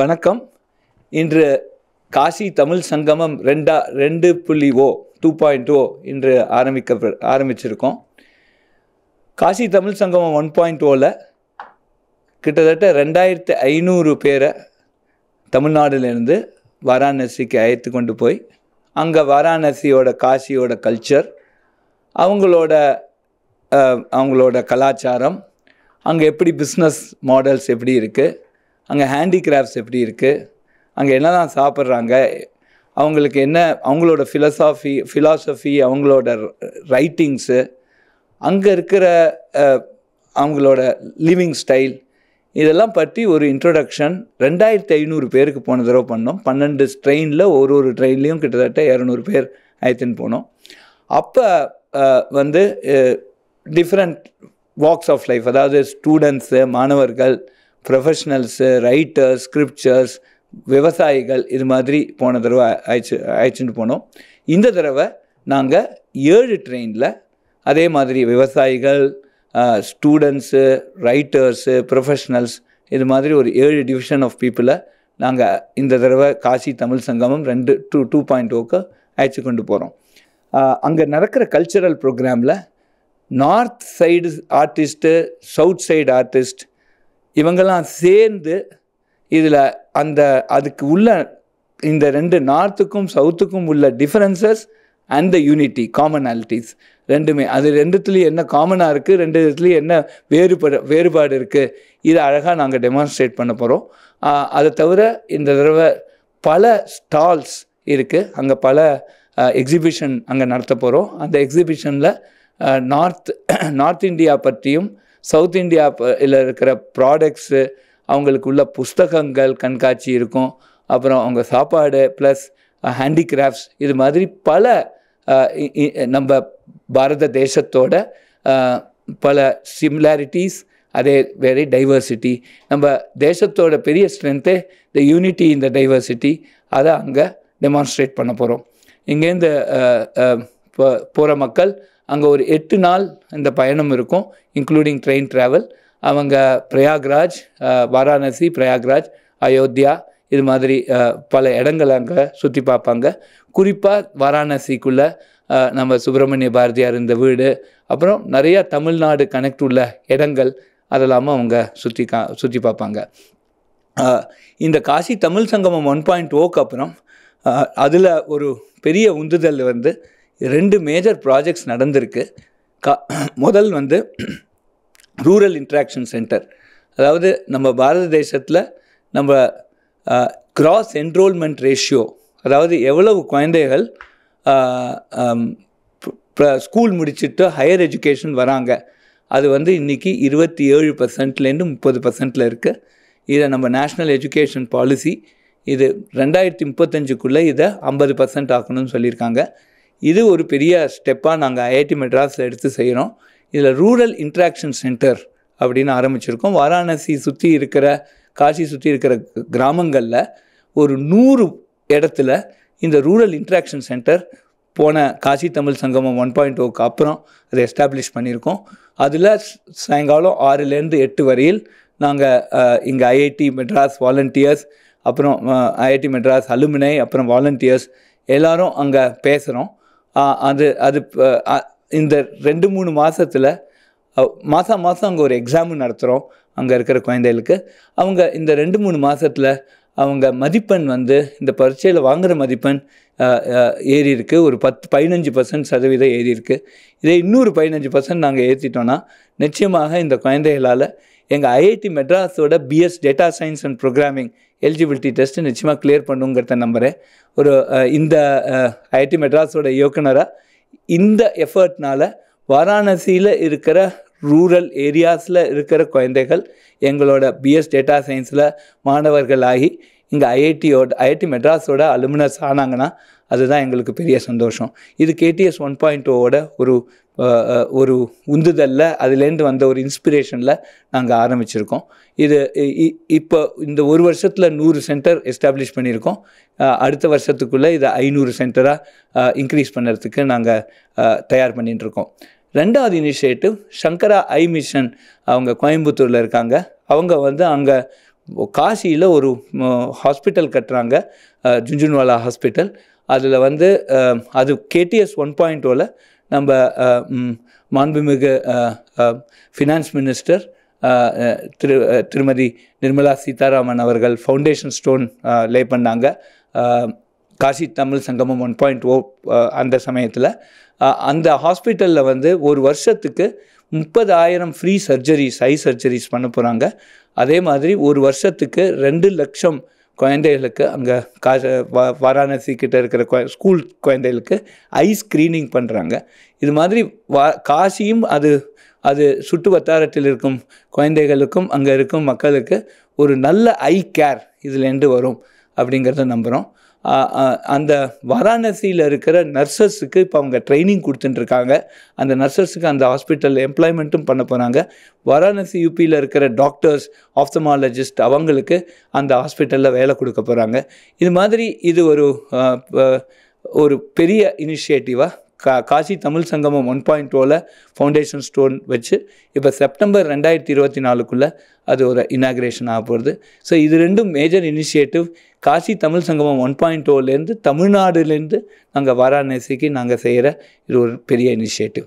வணக்கம் இன்று காசி தமிழ் சங்கமம் ரெண்டா ரெண்டு புள்ளி ஓ டூ பாயிண்ட் ஓ இன்று ஆரம்பிக்க ஆரம்பிச்சிருக்கோம் காசி தமிழ் சங்கமம் ஒன் பாயிண்ட் ஓவில் கிட்டத்தட்ட ரெண்டாயிரத்து ஐநூறு பேரை தமிழ்நாடுலேருந்து வாராணசிக்கு அழைத்து கொண்டு போய் அங்கே வாராணசியோட காசியோட கல்ச்சர் அவங்களோட அவங்களோட கலாச்சாரம் அங்கே எப்படி பிஸ்னஸ் மாடல்ஸ் எப்படி இருக்குது அங்கே ஹேண்டிகிராஃப்ட்ஸ் எப்படி இருக்குது அங்கே என்ன தான் சாப்பிட்றாங்க அவங்களுக்கு என்ன அவங்களோட ஃபிலசாஃபி ஃபிலாசஃபி அவங்களோட ரைட்டிங்ஸு அங்கே இருக்கிற அவங்களோட லிவிங் ஸ்டைல் இதெல்லாம் பற்றி ஒரு இன்ட்ரொடக்ஷன் ரெண்டாயிரத்தி ஐநூறு பேருக்கு போன தடவை பண்ணோம் பன்னெண்டு ட்ரெயினில் ஒரு ஒரு ட்ரெயின்லேயும் கிட்டத்தட்ட இரநூறு பேர் அழைத்துன்னு போனோம் அப்போ வந்து டிஃப்ரெண்ட் வாக்ஸ் ஆஃப் லைஃப் அதாவது ஸ்டூடெண்ட்ஸு மாணவர்கள் ப்ரொஃபஷ்னல்ஸு ரைட்டர்ஸ் ஸ்கிரிப்டர்ஸ் விவசாயிகள் இது மாதிரி போன தடவை அழைச்சி அழைச்சிட்டு போனோம் இந்த தடவை நாங்கள் ஏழு ட்ரெயினில் அதே மாதிரி விவசாயிகள் ஸ்டூடெண்ட்ஸு ரைட்டர்ஸு ப்ரொஃபஷ்னல்ஸ் இது மாதிரி ஒரு ஏழு டிவிஷன் ஆஃப் பீப்புளை நாங்கள் இந்த தடவை காசி தமிழ் சங்கமம் ரெண்டு டூ டூ பாயிண்ட் ஓக்கு அழைச்சி கொண்டு போகிறோம் அங்கே நடக்கிற கல்ச்சரல் ப்ரோக்ராமில் north side artist south side artist இவங்கெல்லாம் சேர்ந்து இதில் அந்த அதுக்கு உள்ள இந்த ரெண்டு நார்த்துக்கும் சவுத்துக்கும் உள்ள differences and the unity commonalities ரெண்டுமே அது ரெண்டுத்துலேயும் என்ன காமனாக இருக்குது ரெண்டு இதுலேயும் என்ன வேறுபட வேறுபாடு இருக்குது இதை அழகாக நாங்கள் டெமான்ஸ்ட்ரேட் பண்ண போகிறோம் அதை தவிர இந்த தடவை பல ஸ்டால்ஸ் இருக்குது அங்கே பல எக்ஸிபிஷன் அங்கே நடத்த போகிறோம் அந்த எக்ஸிபிஷனில் நார்த் நார்த் இந்தியா பற்றியும் சவுத் இந்தியா இதில் இருக்கிற ப்ராடக்ட்ஸு அவங்களுக்கு உள்ள புஸ்தகங்கள் கண்காட்சி இருக்கும் அப்புறம் அவங்க சாப்பாடு ப்ளஸ் ஹேண்டிகிராஃப்ட்ஸ் இது மாதிரி பல நம்ம பாரத தேசத்தோட பல சிமிலாரிட்டிஸ் அதே வெரி டைவர்சிட்டி நம்ம தேசத்தோட பெரிய ஸ்ட்ரென்த்தே த யூனிட்டி இந்த டைவர்சிட்டி அதை அங்கே டெமான்ஸ்ட்ரேட் பண்ண போகிறோம் இங்கேருந்து போகிற மக்கள் அங்கே ஒரு எட்டு நாள் இந்த பயணம் இருக்கும் இன்க்ளூடிங் ட்ரெயின் ட்ராவல் அவங்க பிரயாக்ராஜ் வாரணாசி பிரயாக்ராஜ் அயோத்தியா இது மாதிரி பல இடங்களை அங்கே சுற்றி பார்ப்பாங்க குறிப்பாக வாராணசிக்குள்ளே நம்ம சுப்பிரமணிய பாரதியார் இந்த வீடு அப்புறம் நிறையா தமிழ்நாடு கனெக்ட் உள்ள இடங்கள் அதெல்லாமல் அவங்க சுற்றி கா சுற்றி பார்ப்பாங்க இந்த காசி தமிழ் சங்கமம் ஒன் பாயிண்ட் ஓக்கு அப்புறம் அதில் ஒரு பெரிய உந்துதல் வந்து ரெண்டு மேஜர் ப்ராஜெக்ட்ஸ் நடந்திருக்கு கா முதல் வந்து ரூரல் இன்ட்ராக்ஷன் சென்டர் அதாவது நம்ம பாரத தேசத்தில் நம்ம கிராஸ் என்ரோல்மெண்ட் ரேஷியோ அதாவது எவ்வளவு குழந்தைகள் ஸ்கூல் முடிச்சுட்டு ஹையர் எஜுகேஷன் வராங்க அது வந்து இன்றைக்கி இருபத்தி ஏழு பர்சன்ட்லேருந்து முப்பது பர்சன்டில் இருக்குது இதை நம்ம நேஷ்னல் எஜுகேஷன் பாலிசி இது ரெண்டாயிரத்தி முப்பத்தஞ்சுக்குள்ளே இதை ஐம்பது பர்சன்ட் ஆக்கணும்னு சொல்லியிருக்காங்க இது ஒரு பெரிய ஸ்டெப்பாக நாங்கள் ஐஐடி மெட்ராஸில் எடுத்து செய்கிறோம் இதில் ரூரல் இன்ட்ராக்ஷன் சென்டர் அப்படின்னு ஆரம்பிச்சிருக்கோம் வாராணசி சுற்றி இருக்கிற காசி சுற்றி இருக்கிற கிராமங்களில் ஒரு நூறு இடத்துல இந்த ரூரல் இன்ட்ராக்ஷன் சென்டர் போன காசி தமிழ் சங்கமம் ஒன் பாயிண்ட் ஓக்கு அப்புறம் அதை எஸ்டாப்ளிஷ் பண்ணியிருக்கோம் அதில் சாயங்காலம் ஆறுலேருந்து எட்டு வரையில் நாங்கள் இங்கே ஐஐடி மெட்ராஸ் வாலண்டியர்ஸ் அப்புறம் ஐஐடி மெட்ராஸ் அலுமினை அப்புறம் வாலண்டியர்ஸ் எல்லோரும் அங்கே பேசுகிறோம் அது அது இந்த ரெண்டு மூணு மாதத்தில் மாதம் மாதம் அங்கே ஒரு எக்ஸாமு நடத்துகிறோம் அங்கே இருக்கிற குழந்தைகளுக்கு அவங்க இந்த ரெண்டு மூணு மாதத்தில் அவங்க மதிப்பெண் வந்து இந்த பரீட்சையில் வாங்குகிற மதிப்பெண் ஏறி இருக்குது ஒரு பத்து பதினஞ்சு பர்சன்ட் சதவீதம் ஏறி இருக்குது இதே இன்னொரு பதினஞ்சு பர்சன்ட் நாங்கள் ஏற்றிட்டோன்னா நிச்சயமாக இந்த குழந்தைகளால் எங்கள் ஐஐடி மெட்ராஸோட BS data science and programming eligibility test நிச்சயமாக கிளியர் பண்ணுங்கிறத நம்புகிறேன் ஒரு இந்த ஐஐடி மெட்ராஸோட இயக்குனராக இந்த எஃபர்ட்னால் வாரணாசியில் இருக்கிற ரூரல் ஏரியாஸில் இருக்கிற குழந்தைகள் எங்களோட பிஎஸ் டேட்டா சயின்ஸில் மாணவர்கள் ஆகி இங்கே ஐஐடியோட ஐஐடி மெட்ராஸோட அலுமினஸ் ஆனாங்கன்னா அதுதான் எங்களுக்கு பெரிய சந்தோஷம் இது கேடிஎஸ் ஒன் பாயிண்ட் ஓவோட ஒரு ஒரு உந்துதலில் அதுலேருந்து வந்த ஒரு இன்ஸ்பிரேஷனில் நாங்கள் ஆரம்பிச்சிருக்கோம் இது இப்போ இந்த ஒரு வருஷத்தில் நூறு சென்டர் எஸ்டாப்ளிஷ் பண்ணியிருக்கோம் அடுத்த வருஷத்துக்குள்ளே இதை ஐநூறு சென்டராக இன்க்ரீஸ் பண்ணுறதுக்கு நாங்கள் தயார் பண்ணிட்டுருக்கோம் ரெண்டாவது இனிஷியேட்டிவ் சங்கரா ஐ மிஷன் அவங்க கோயம்புத்தூரில் இருக்காங்க அவங்க வந்து அங்கே காசியில் ஒரு ஹாஸ்பிட்டல் கட்டுறாங்க ஜுன்ஜுன்வாலா ஹாஸ்பிட்டல் அதில் வந்து அது கேடிஎஸ் ஒன் பாயிண்ட் ஓவில் நம்ம மாண்புமிகு ஃபினான்ஸ் மினிஸ்டர் திரு திருமதி நிர்மலா சீதாராமன் அவர்கள் ஃபவுண்டேஷன் ஸ்டோன் லே பண்ணாங்க காசி தமிழ் சங்கமம் ஒன் பாயிண்ட் ஓ அந்த சமயத்தில் அந்த ஹாஸ்பிட்டலில் வந்து ஒரு வருஷத்துக்கு முப்பதாயிரம் ஃப்ரீ சர்ஜரிஸ் ஐ சர்ஜரிஸ் பண்ண போகிறாங்க அதே மாதிரி ஒரு வருஷத்துக்கு ரெண்டு லட்சம் குழந்தைகளுக்கு அங்கே காசு வ வாராணசி கிட்டே இருக்கிற ஸ்கூல் குழந்தைகளுக்கு ஐ ஸ்க்ரீனிங் பண்ணுறாங்க இது மாதிரி வா காசியும் அது அது சுட்டு வட்டாரத்தில் இருக்கும் குழந்தைகளுக்கும் அங்கே இருக்கும் மக்களுக்கு ஒரு நல்ல ஐ கேர் இதுலேருந்து வரும் அப்படிங்கிறத நம்புகிறோம் அந்த வாராணசியில் இருக்கிற நர்சஸுக்கு இப்போ அவங்க ட்ரைனிங் கொடுத்துட்டுருக்காங்க அந்த நர்சஸுக்கு அந்த ஹாஸ்பிட்டலில் எம்ப்ளாய்மெண்ட்டும் பண்ண போகிறாங்க வாராணசி யூபியில் இருக்கிற டாக்டர்ஸ் ஆப்தமாலஜிஸ்ட் அவங்களுக்கு அந்த ஹாஸ்பிட்டலில் வேலை கொடுக்க போகிறாங்க இது மாதிரி இது ஒரு ஒரு பெரிய இனிஷியேட்டிவாக கா காசி தமிழ் சங்கமம் ஒன் பாயிண்ட் டூவில் ஃபவுண்டேஷன் ஸ்டோன் வச்சு இப்போ செப்டம்பர் ரெண்டாயிரத்தி இருபத்தி நாலுக்குள்ளே அது ஒரு இனாக்ரேஷன் ஆக போகிறது ஸோ இது ரெண்டும் major initiative Kashi Tamil Sangamam one point டூலேருந்து தமிழ்நாடுலேருந்து நாங்கள் வாராணசிக்கு நாங்கள் செய்கிற இது ஒரு பெரிய இனிஷியேட்டிவ்